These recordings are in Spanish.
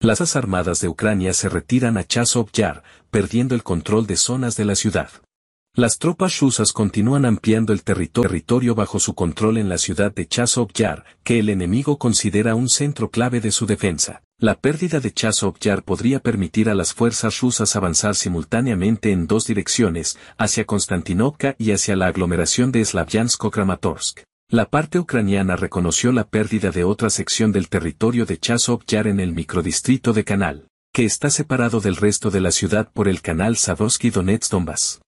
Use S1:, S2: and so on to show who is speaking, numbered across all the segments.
S1: Las Armadas de Ucrania se retiran a Chasov Yar, perdiendo el control de zonas de la ciudad. Las tropas rusas continúan ampliando el territorio bajo su control en la ciudad de Chasov Yar, que el enemigo considera un centro clave de su defensa. La pérdida de Chasov Yar podría permitir a las fuerzas rusas avanzar simultáneamente en dos direcciones, hacia Konstantinovka y hacia la aglomeración de slavyansk kramatorsk la parte ucraniana reconoció la pérdida de otra sección del territorio de chasov Yar en el microdistrito de Canal, que está separado del resto de la ciudad por el canal Sadovsky Donetsk Donbass.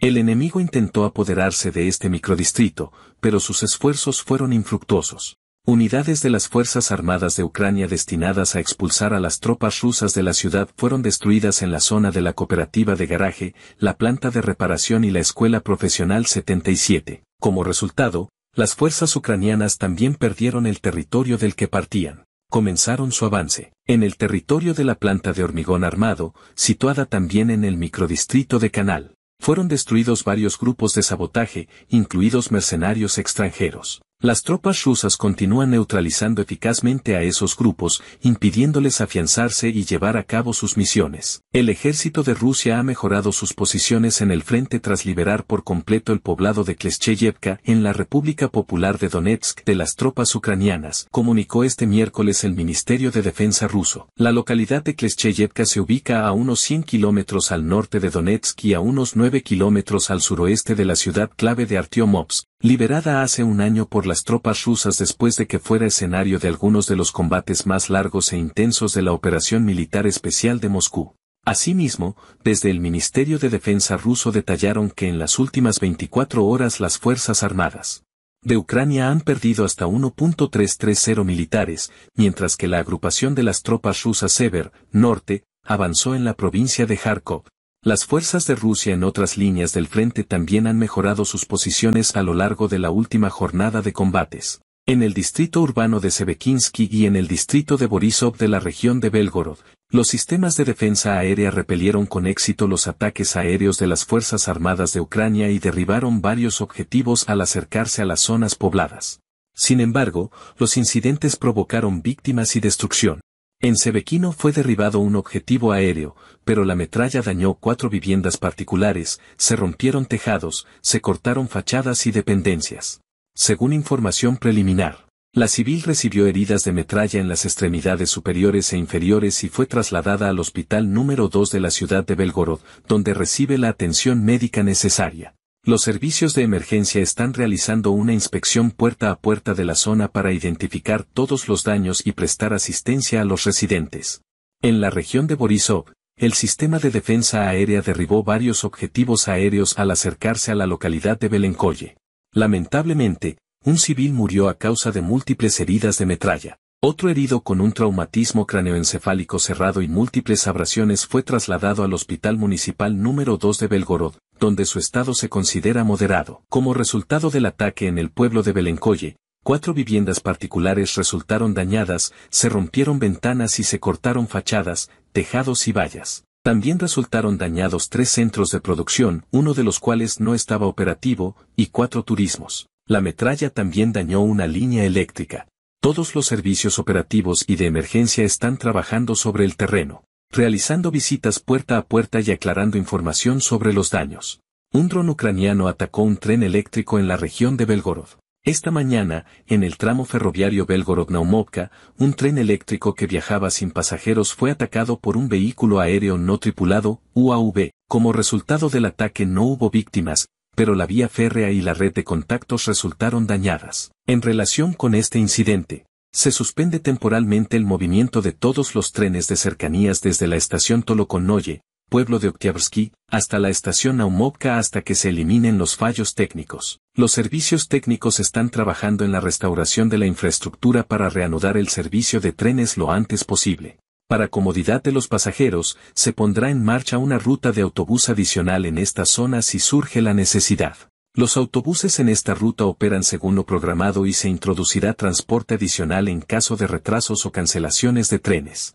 S1: El enemigo intentó apoderarse de este microdistrito, pero sus esfuerzos fueron infructuosos. Unidades de las Fuerzas Armadas de Ucrania destinadas a expulsar a las tropas rusas de la ciudad fueron destruidas en la zona de la cooperativa de garaje, la planta de reparación y la escuela profesional 77. Como resultado, las fuerzas ucranianas también perdieron el territorio del que partían. Comenzaron su avance en el territorio de la planta de hormigón armado, situada también en el microdistrito de Canal. Fueron destruidos varios grupos de sabotaje, incluidos mercenarios extranjeros. Las tropas rusas continúan neutralizando eficazmente a esos grupos, impidiéndoles afianzarse y llevar a cabo sus misiones. El ejército de Rusia ha mejorado sus posiciones en el frente tras liberar por completo el poblado de Klescheyevka en la República Popular de Donetsk de las tropas ucranianas, comunicó este miércoles el Ministerio de Defensa ruso. La localidad de Klescheyevka se ubica a unos 100 kilómetros al norte de Donetsk y a unos 9 kilómetros al suroeste de la ciudad clave de Artyomovsk, Liberada hace un año por las tropas rusas después de que fuera escenario de algunos de los combates más largos e intensos de la Operación Militar Especial de Moscú. Asimismo, desde el Ministerio de Defensa ruso detallaron que en las últimas 24 horas las Fuerzas Armadas de Ucrania han perdido hasta 1.330 militares, mientras que la agrupación de las tropas rusas Sever, norte, avanzó en la provincia de Kharkov, las fuerzas de Rusia en otras líneas del frente también han mejorado sus posiciones a lo largo de la última jornada de combates. En el distrito urbano de Sebekinsky y en el distrito de Borisov de la región de Belgorod, los sistemas de defensa aérea repelieron con éxito los ataques aéreos de las Fuerzas Armadas de Ucrania y derribaron varios objetivos al acercarse a las zonas pobladas. Sin embargo, los incidentes provocaron víctimas y destrucción. En Sebequino fue derribado un objetivo aéreo, pero la metralla dañó cuatro viviendas particulares, se rompieron tejados, se cortaron fachadas y dependencias. Según información preliminar, la civil recibió heridas de metralla en las extremidades superiores e inferiores y fue trasladada al hospital número 2 de la ciudad de Belgorod, donde recibe la atención médica necesaria. Los servicios de emergencia están realizando una inspección puerta a puerta de la zona para identificar todos los daños y prestar asistencia a los residentes. En la región de Borisov, el sistema de defensa aérea derribó varios objetivos aéreos al acercarse a la localidad de Belencoye. Lamentablemente, un civil murió a causa de múltiples heridas de metralla. Otro herido con un traumatismo cráneoencefálico cerrado y múltiples abrasiones fue trasladado al Hospital Municipal número 2 de Belgorod, donde su estado se considera moderado. Como resultado del ataque en el pueblo de Belencoye, cuatro viviendas particulares resultaron dañadas, se rompieron ventanas y se cortaron fachadas, tejados y vallas. También resultaron dañados tres centros de producción, uno de los cuales no estaba operativo, y cuatro turismos. La metralla también dañó una línea eléctrica. Todos los servicios operativos y de emergencia están trabajando sobre el terreno realizando visitas puerta a puerta y aclarando información sobre los daños. Un dron ucraniano atacó un tren eléctrico en la región de Belgorod. Esta mañana, en el tramo ferroviario Belgorod-Naumovka, un tren eléctrico que viajaba sin pasajeros fue atacado por un vehículo aéreo no tripulado, UAV. Como resultado del ataque no hubo víctimas, pero la vía férrea y la red de contactos resultaron dañadas. En relación con este incidente, se suspende temporalmente el movimiento de todos los trenes de cercanías desde la estación Tolokonoye, pueblo de Oktyabrsky, hasta la estación Naumovka hasta que se eliminen los fallos técnicos. Los servicios técnicos están trabajando en la restauración de la infraestructura para reanudar el servicio de trenes lo antes posible. Para comodidad de los pasajeros, se pondrá en marcha una ruta de autobús adicional en esta zona si surge la necesidad. Los autobuses en esta ruta operan según lo programado y se introducirá transporte adicional en caso de retrasos o cancelaciones de trenes.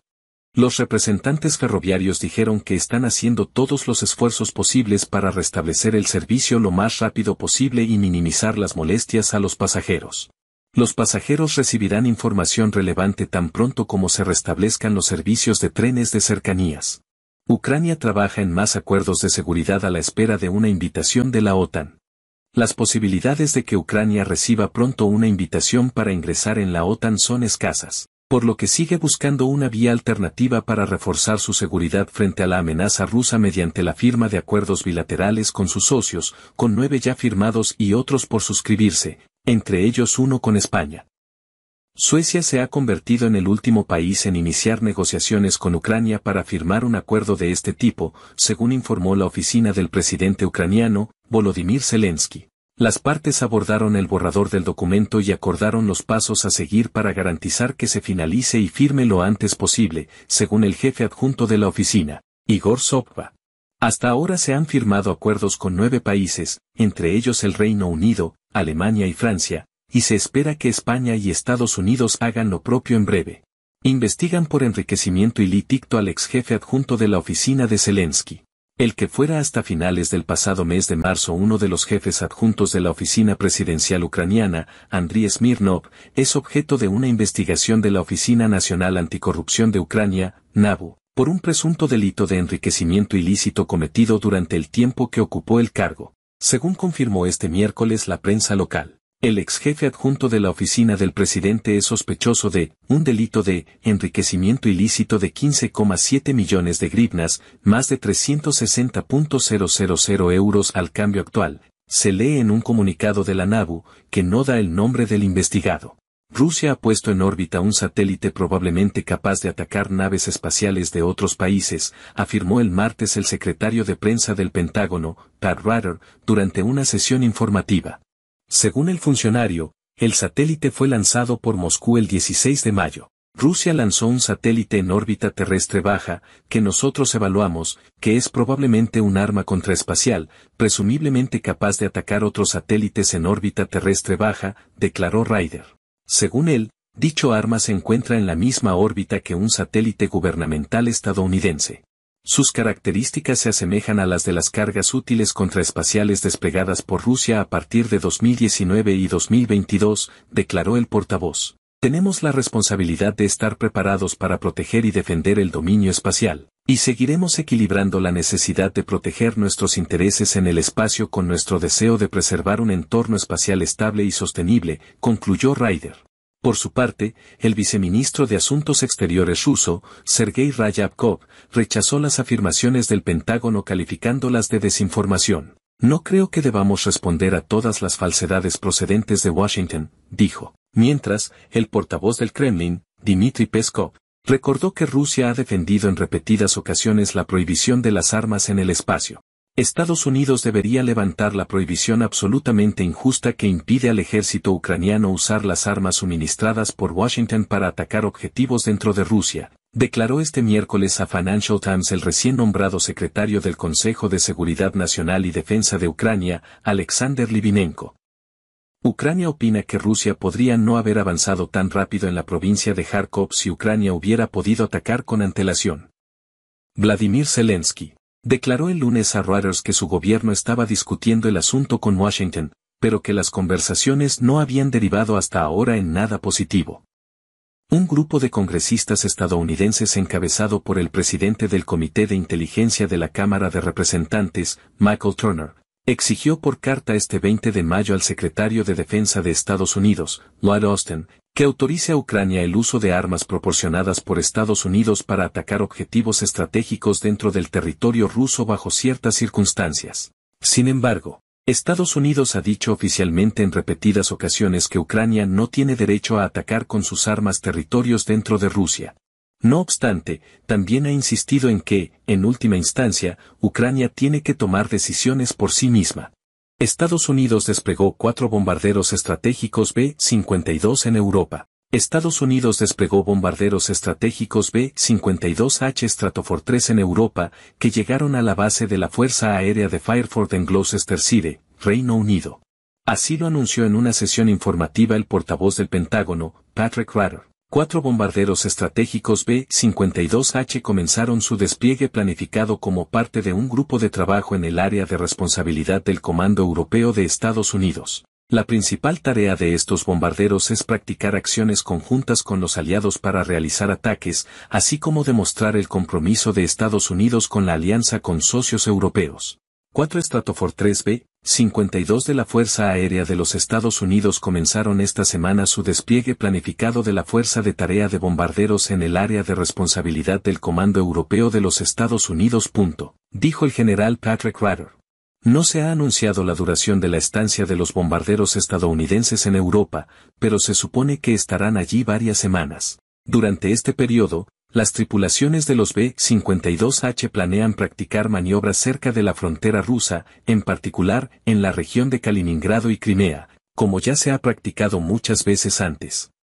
S1: Los representantes ferroviarios dijeron que están haciendo todos los esfuerzos posibles para restablecer el servicio lo más rápido posible y minimizar las molestias a los pasajeros. Los pasajeros recibirán información relevante tan pronto como se restablezcan los servicios de trenes de cercanías. Ucrania trabaja en más acuerdos de seguridad a la espera de una invitación de la OTAN. Las posibilidades de que Ucrania reciba pronto una invitación para ingresar en la OTAN son escasas, por lo que sigue buscando una vía alternativa para reforzar su seguridad frente a la amenaza rusa mediante la firma de acuerdos bilaterales con sus socios, con nueve ya firmados y otros por suscribirse, entre ellos uno con España. Suecia se ha convertido en el último país en iniciar negociaciones con Ucrania para firmar un acuerdo de este tipo, según informó la oficina del presidente ucraniano, Volodymyr Zelensky. Las partes abordaron el borrador del documento y acordaron los pasos a seguir para garantizar que se finalice y firme lo antes posible, según el jefe adjunto de la oficina, Igor Sopva. Hasta ahora se han firmado acuerdos con nueve países, entre ellos el Reino Unido, Alemania y Francia, y se espera que España y Estados Unidos hagan lo propio en breve. Investigan por enriquecimiento ilícito al ex jefe adjunto de la oficina de Zelensky. El que fuera hasta finales del pasado mes de marzo uno de los jefes adjuntos de la oficina presidencial ucraniana, Andriy Smirnov, es objeto de una investigación de la Oficina Nacional Anticorrupción de Ucrania, NABU, por un presunto delito de enriquecimiento ilícito cometido durante el tiempo que ocupó el cargo, según confirmó este miércoles la prensa local. El ex jefe adjunto de la oficina del presidente es sospechoso de un delito de enriquecimiento ilícito de 15,7 millones de grivnas, más de 360.000 euros al cambio actual. Se lee en un comunicado de la NABU, que no da el nombre del investigado. Rusia ha puesto en órbita un satélite probablemente capaz de atacar naves espaciales de otros países, afirmó el martes el secretario de prensa del Pentágono, Pat Ryder, durante una sesión informativa. Según el funcionario, el satélite fue lanzado por Moscú el 16 de mayo. Rusia lanzó un satélite en órbita terrestre baja, que nosotros evaluamos, que es probablemente un arma contraespacial, presumiblemente capaz de atacar otros satélites en órbita terrestre baja, declaró Ryder. Según él, dicho arma se encuentra en la misma órbita que un satélite gubernamental estadounidense. Sus características se asemejan a las de las cargas útiles contraespaciales desplegadas por Rusia a partir de 2019 y 2022, declaró el portavoz. Tenemos la responsabilidad de estar preparados para proteger y defender el dominio espacial, y seguiremos equilibrando la necesidad de proteger nuestros intereses en el espacio con nuestro deseo de preservar un entorno espacial estable y sostenible, concluyó Ryder. Por su parte, el viceministro de Asuntos Exteriores ruso, Sergei Ryabkov, rechazó las afirmaciones del Pentágono calificándolas de desinformación. No creo que debamos responder a todas las falsedades procedentes de Washington, dijo. Mientras, el portavoz del Kremlin, Dmitry Peskov, recordó que Rusia ha defendido en repetidas ocasiones la prohibición de las armas en el espacio. Estados Unidos debería levantar la prohibición absolutamente injusta que impide al ejército ucraniano usar las armas suministradas por Washington para atacar objetivos dentro de Rusia, declaró este miércoles a Financial Times el recién nombrado secretario del Consejo de Seguridad Nacional y Defensa de Ucrania, Alexander Livinenko. Ucrania opina que Rusia podría no haber avanzado tan rápido en la provincia de Kharkov si Ucrania hubiera podido atacar con antelación. Vladimir Zelensky Declaró el lunes a Reuters que su gobierno estaba discutiendo el asunto con Washington, pero que las conversaciones no habían derivado hasta ahora en nada positivo. Un grupo de congresistas estadounidenses encabezado por el presidente del Comité de Inteligencia de la Cámara de Representantes, Michael Turner, exigió por carta este 20 de mayo al secretario de Defensa de Estados Unidos, Lloyd Austin, que autorice a Ucrania el uso de armas proporcionadas por Estados Unidos para atacar objetivos estratégicos dentro del territorio ruso bajo ciertas circunstancias. Sin embargo, Estados Unidos ha dicho oficialmente en repetidas ocasiones que Ucrania no tiene derecho a atacar con sus armas territorios dentro de Rusia. No obstante, también ha insistido en que, en última instancia, Ucrania tiene que tomar decisiones por sí misma. Estados Unidos desplegó cuatro bombarderos estratégicos B-52 en Europa. Estados Unidos desplegó bombarderos estratégicos B-52H Stratofortress en Europa, que llegaron a la base de la Fuerza Aérea de Fireford en Gloucester City, Reino Unido. Así lo anunció en una sesión informativa el portavoz del Pentágono, Patrick Rutter cuatro bombarderos estratégicos B-52H comenzaron su despliegue planificado como parte de un grupo de trabajo en el área de responsabilidad del Comando Europeo de Estados Unidos. La principal tarea de estos bombarderos es practicar acciones conjuntas con los aliados para realizar ataques, así como demostrar el compromiso de Estados Unidos con la alianza con socios europeos. Cuatro Stratofor 3B, 52 de la Fuerza Aérea de los Estados Unidos comenzaron esta semana su despliegue planificado de la Fuerza de Tarea de Bombarderos en el área de responsabilidad del Comando Europeo de los Estados Unidos. dijo el general Patrick Ryder. No se ha anunciado la duración de la estancia de los bombarderos estadounidenses en Europa, pero se supone que estarán allí varias semanas. Durante este periodo, las tripulaciones de los B-52H planean practicar maniobras cerca de la frontera rusa, en particular en la región de Kaliningrado y Crimea, como ya se ha practicado muchas veces antes.